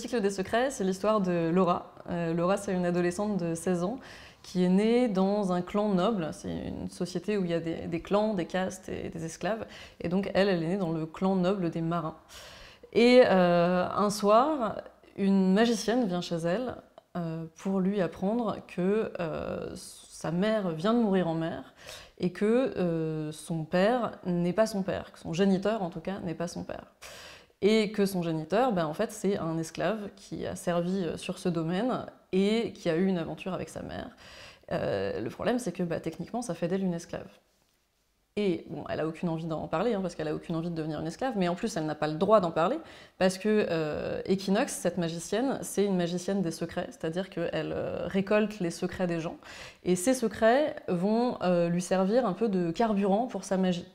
cycle des secrets, c'est l'histoire de Laura. Euh, Laura, c'est une adolescente de 16 ans qui est née dans un clan noble. C'est une société où il y a des, clans, des castes et des esclaves. Et donc, elle, elle est née dans le clan noble des marins. Et euh, un soir, une magicienne vient chez elle euh, pour lui apprendre que sa mère vient de mourir en mer et que son père n'est pas son père, que son géniteur en tout cas n'est pas son père et que son géniteur, ben, en fait, c'est un esclave qui a servi euh, sur ce domaine et qui a eu une aventure avec sa mère. Euh, le problème, c'est que bah, techniquement, ça fait d'elle une esclave. Et bon, elle a aucune envie d'en parler, hein, parce qu'elle a aucune envie de devenir une esclave, mais en plus, elle n'a pas le droit d'en parler, parce que euh, cette magicienne, c'est une magicienne des secrets, c'est-à-dire qu'elle récolte les secrets des gens, et ces secrets vont lui servir un peu de carburant pour sa magie.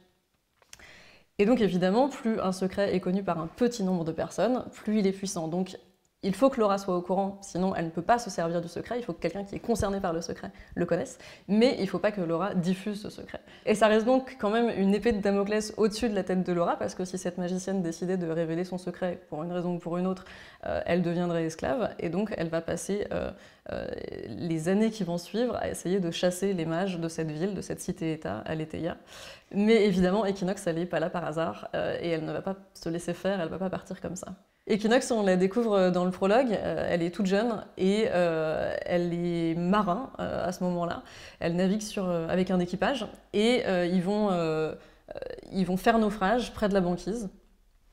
Et donc évidemment, plus un secret est connu par un petit nombre de personnes, plus il est puissant. Donc il faut que Laura soit au courant, sinon elle ne peut pas se servir du secret. Il faut que quelqu'un qui est concerné par le secret le connaisse, mais il ne faut pas que Laura diffuse ce secret. Et ça reste donc quand même une épée de Damoclès au-dessus de la tête de Laura, parce que si cette magicienne décidait de révéler son secret pour une raison ou pour une autre, euh, elle deviendrait esclave, et donc elle va passer euh, euh, les années qui vont suivre à essayer de chasser les mages de cette ville, de cette cité-État, à Mais évidemment, Equinox, elle n'est pas là par hasard, et elle ne va pas se laisser faire, elle ne va pas partir comme ça. Equinox, on la découvre euh, dans le prologue, euh, elle est toute jeune et euh, elle est marin à ce moment-là. Elle navigue avec un équipage et ils, vont, ils vont faire naufrage près de la banquise.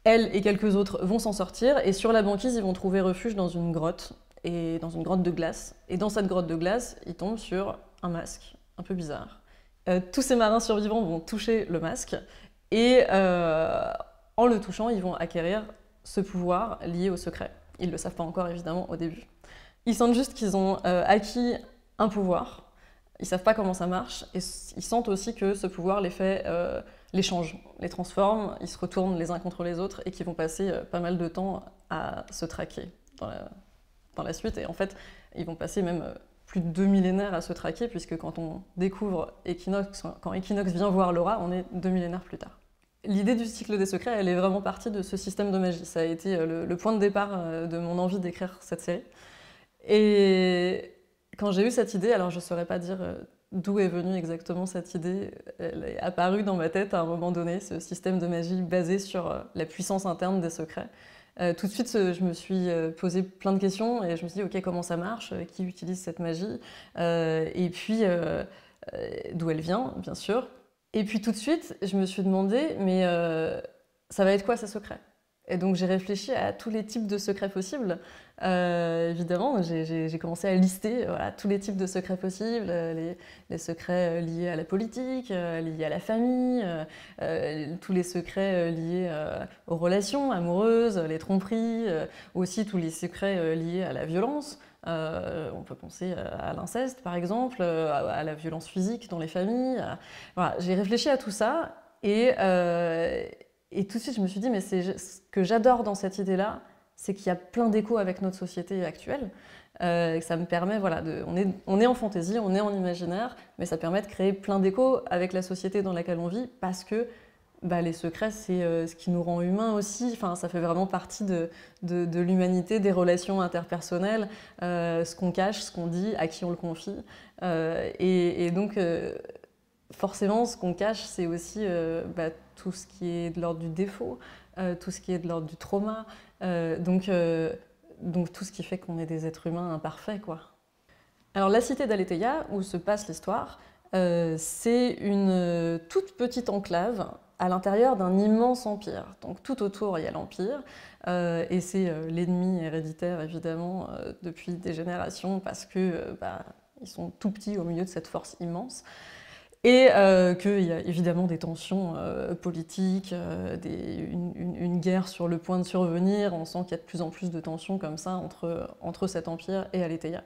Elle et quelques autres vont s'en sortir et sur la banquise, ils vont trouver refuge dans une grotte, et dans une grotte de glace. Et dans cette grotte de glace, ils tombent sur un masque un peu bizarre. tous ces marins survivants vont toucher le masque et en le touchant, ils vont acquérir ce pouvoir lié au secret. Ils ne le savent pas encore évidemment au début. Ils sentent juste qu'ils ont euh, acquis un pouvoir, ils savent pas comment ça marche, et ils sentent aussi que ce pouvoir les fait, euh, les change, les transforme, ils se retournent les uns contre les autres et qu'ils vont passer euh, pas mal de temps à se traquer dans la, dans la, suite. Et en fait, ils vont passer même plus de deux millénaires à se traquer, puisque quand on découvre Equinox, quand Equinox vient voir Laura, on est deux millénaires plus tard. L'idée du cycle des secrets, elle est vraiment partie de ce système de magie. Ça a été euh, le, point de départ euh, de mon envie d'écrire cette série. Et quand j'ai eu cette idée, alors je ne saurais pas dire euh, d'où est venue exactement cette idée, elle est apparue dans ma tête à un moment donné, ce système de magie basé sur la puissance interne des secrets. tout de suite, je me suis posé plein de questions et je me suis dit, OK, comment ça marche Qui utilise cette magie Et puis, d'où elle vient, bien sûr et puis tout de suite, je me suis demandé, mais euh, ça va être quoi ce secret Et donc j'ai réfléchi à tous les types de secrets possibles. Euh, évidemment, j'ai commencé à lister euh, tous les types de secrets possibles, les, secrets liés à la politique, liés à la famille, tous les secrets liés aux relations amoureuses, les tromperies, aussi tous les secrets liés à la violence. Euh, on peut penser euh, à l'inceste, par exemple, euh, à, la violence physique dans les familles. j'ai réfléchi à tout ça et, tout de suite, je me suis dit, mais ce que j'adore dans cette idée-là, c'est qu'il y a plein d'échos avec notre société actuelle. ça me permet, voilà, on, est, on est en fantaisie, on est en imaginaire, mais ça permet de créer plein d'échos avec la société dans laquelle on vit parce que bah, les secrets, c'est euh, ce qui nous rend humains aussi. Enfin, ça fait vraiment partie de, l'humanité, des relations interpersonnelles, euh, ce qu'on cache, ce qu'on dit, à qui on le confie. Euh, et, donc, forcément, ce qu'on cache, c'est aussi bah, tout ce qui est de l'ordre du défaut, tout ce qui est de l'ordre du trauma. donc, donc, tout ce qui fait qu'on est des êtres humains imparfaits, quoi. Alors, la cité d'Aletheia, où se passe l'histoire, c'est une toute petite enclave à l'intérieur d'un immense empire. Donc tout autour, il y a l'empire, euh, et c'est euh, l'ennemi héréditaire, évidemment, euh, depuis des générations, parce que bah, ils sont tout petits au milieu de cette force immense. Et qu'il y a évidemment des tensions politiques, une, guerre sur le point de survenir. On sent qu'il y a de plus en plus de tensions comme ça entre, entre cet empire et Aletheia.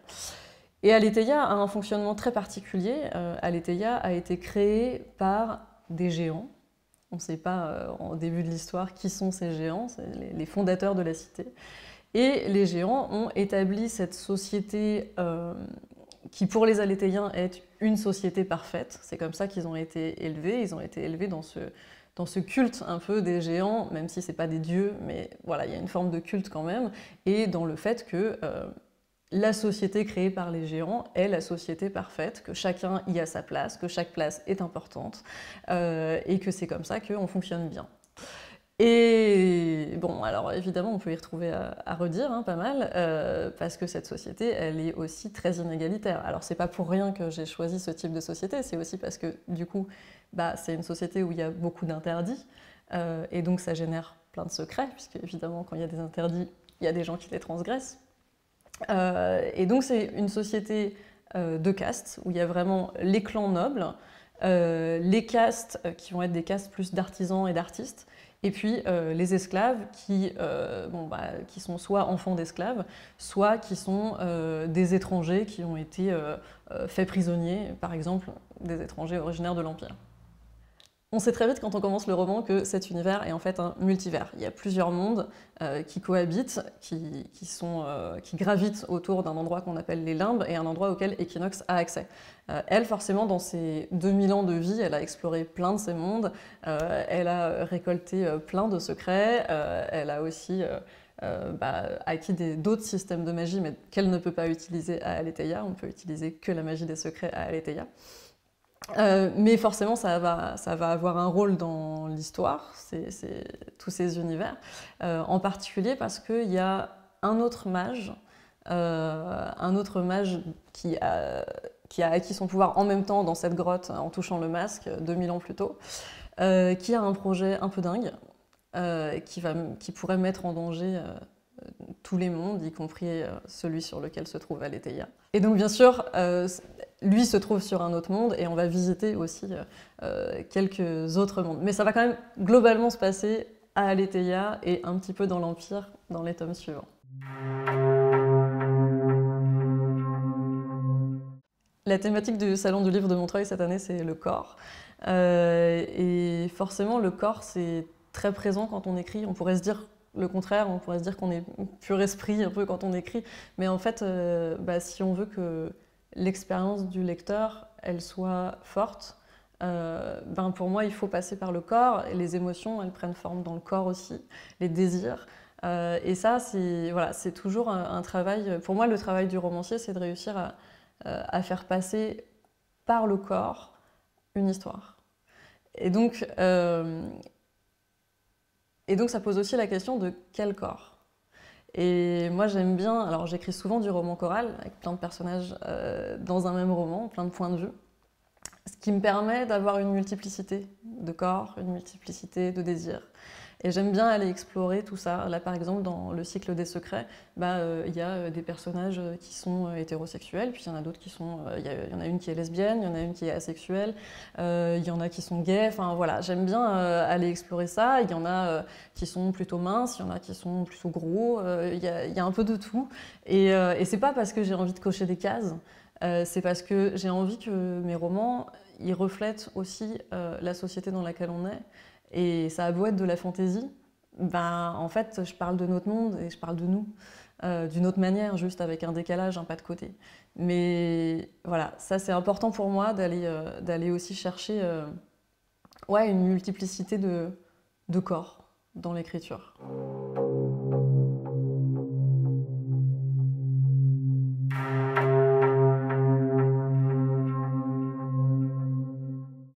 Et Aletheia a un fonctionnement très particulier. Aletheia a été créée par des géants on ne sait pas au euh, début de l'histoire qui sont ces géants, les, fondateurs de la cité. Et les géants ont établi cette société euh, qui, pour les Aléthéiens, est une société parfaite. C'est comme ça qu'ils ont été élevés. Ils ont été élevés dans ce, dans ce culte un peu des géants, même si ce n'est pas des dieux, mais voilà, il y a une forme de culte quand même, et dans le fait que euh, la société créée par les géants est la société parfaite, que chacun y a sa place, que chaque place est importante, euh, et que c'est comme ça qu'on fonctionne bien. Et bon, alors évidemment, on peut y retrouver euh, à, redire hein, pas mal, euh, parce que cette société, elle est aussi très inégalitaire. Alors c'est pas pour rien que j'ai choisi ce type de société, c'est aussi parce que du coup, bah, c'est une société où il y a beaucoup d'interdits, et donc ça génère plein de secrets, puisque évidemment, quand il y a des interdits, il y a des gens qui les transgressent, euh, et donc c'est une société euh, de castes où il y a vraiment les clans nobles, euh, les castes qui vont être des castes plus d'artisans et d'artistes, et puis les esclaves qui, bah, qui sont soit enfants d'esclaves, soit qui sont des étrangers qui ont été faits prisonniers, par exemple des étrangers originaires de l'Empire. On sait très vite quand on commence le roman que cet univers est en fait un multivers. Il y a plusieurs mondes euh, qui cohabitent, euh, qui, gravitent autour d'un endroit qu'on appelle les limbes et un endroit auquel Equinox a accès. Euh, elle, forcément, dans ses 2000 ans de vie, elle a exploré plein de ces mondes, elle a récolté plein de secrets, elle a aussi... Bah, acquis d'autres systèmes de magie, mais qu'elle ne peut pas utiliser à Aletheia. On ne peut utiliser que la magie des secrets à Aletheia. Euh, mais forcément, ça va, ça va avoir un rôle dans l'histoire, c'est tous ces univers, euh, en particulier parce qu'il y a un autre mage, euh, un autre mage qui a, qui a, acquis son pouvoir en même temps dans cette grotte en touchant le masque 2000 ans plus tôt, qui a un projet un peu dingue, qui, va, qui, pourrait mettre en danger tous les mondes, y compris celui sur lequel se trouve Aletheia. Et donc bien sûr, lui se trouve sur un autre monde et on va visiter aussi euh, euh, quelques autres mondes. Mais ça va quand même globalement se passer à Aletheia et un petit peu dans l'Empire dans les tomes suivants. La thématique du Salon du Livre de Montreuil cette année, c'est le corps. Euh, et forcément, le corps, c'est très présent quand on écrit. On pourrait se dire le contraire, on pourrait se dire qu'on est pur esprit un peu quand on écrit. Mais en fait, bah, si on veut que l'expérience du lecteur, elle soit forte, euh, ben, pour moi, il faut passer par le corps. Et les émotions, elles prennent forme dans le corps aussi, les désirs. Euh, et ça, c'est toujours un, travail. Pour moi, le travail du romancier, c'est de réussir à, euh, faire passer par le corps une histoire. Et donc, et donc, ça pose aussi la question de quel corps et moi, j'aime bien. Alors, j'écris souvent du roman choral avec plein de personnages euh, dans un même roman, plein de points de vue ce qui me permet d'avoir une multiplicité de corps, une multiplicité de désirs. Et j'aime bien aller explorer tout ça. Là, par exemple, dans le cycle des secrets, bah, euh, il bah, y a euh, des personnages euh, qui sont hétérosexuels, puis il y en a d'autres qui sont. Il y, en a une qui est lesbienne, il y en a une qui est asexuelle, il y en a qui sont gays. Enfin, voilà, j'aime bien aller explorer ça. Il y en a qui sont plutôt minces, il y en a qui sont plutôt gros. Il y, a un peu de tout. Et, et c'est pas parce que j'ai envie de cocher des cases. Euh, c'est parce que j'ai envie que mes romans, ils reflètent aussi euh, la société dans laquelle on est. Et ça a beau être de la fantaisie, ben, en fait, je parle de notre monde et je parle de nous. Euh, d'une autre manière, juste avec un décalage, un pas de côté. Mais voilà, ça c'est important pour moi d'aller aussi chercher une multiplicité de corps dans l'écriture.